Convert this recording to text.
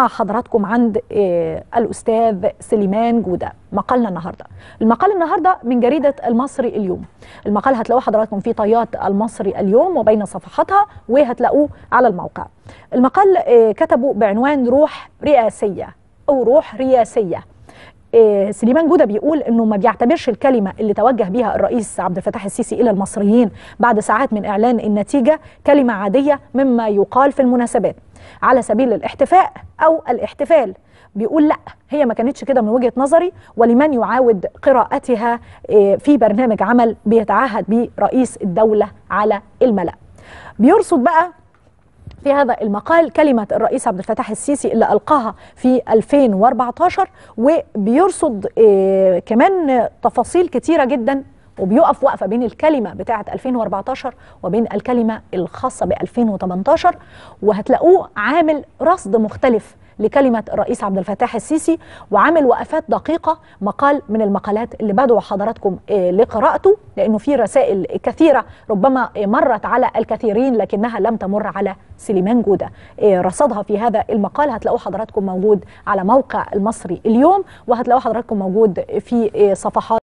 مع حضراتكم عند آه، الأستاذ سليمان جودة مقالنا النهاردة المقال النهاردة من جريدة المصري اليوم المقال هتلاقوه حضراتكم في طيات المصري اليوم وبين صفحاتها وهتلاقوه على الموقع المقال آه، كتبه بعنوان روح رئاسية أو روح رياسية آه، سليمان جوده بيقول انه ما بيعتبرش الكلمه اللي توجه بها الرئيس عبد الفتاح السيسي الى المصريين بعد ساعات من اعلان النتيجه كلمه عاديه مما يقال في المناسبات على سبيل الاحتفاء او الاحتفال بيقول لا هي ما كانتش كده من وجهه نظري ولمن يعاود قراءتها آه، في برنامج عمل بيتعهد به رئيس الدوله على الملأ بيرصد بقى في هذا المقال كلمة الرئيس عبد الفتاح السيسي اللي ألقاها في 2014 وبيرصد آه، كمان تفاصيل كتيرة جدا وبيقف وقفة بين الكلمة بتاعة 2014 وبين الكلمة الخاصة ب 2018 وهتلاقوه عامل رصد مختلف لكلمة الرئيس عبد الفتاح السيسي وعامل وقفات دقيقة مقال من المقالات اللي بدعو حضراتكم آه، لقراءته لأنه في رسائل كثيرة ربما مرت على الكثيرين لكنها لم تمر على سليمان جودة آه، رصدها في هذا المقال هتلاقوه حضراتكم موجود على موقع المصري اليوم وهتلاقوه حضراتكم موجود في آه، صفحات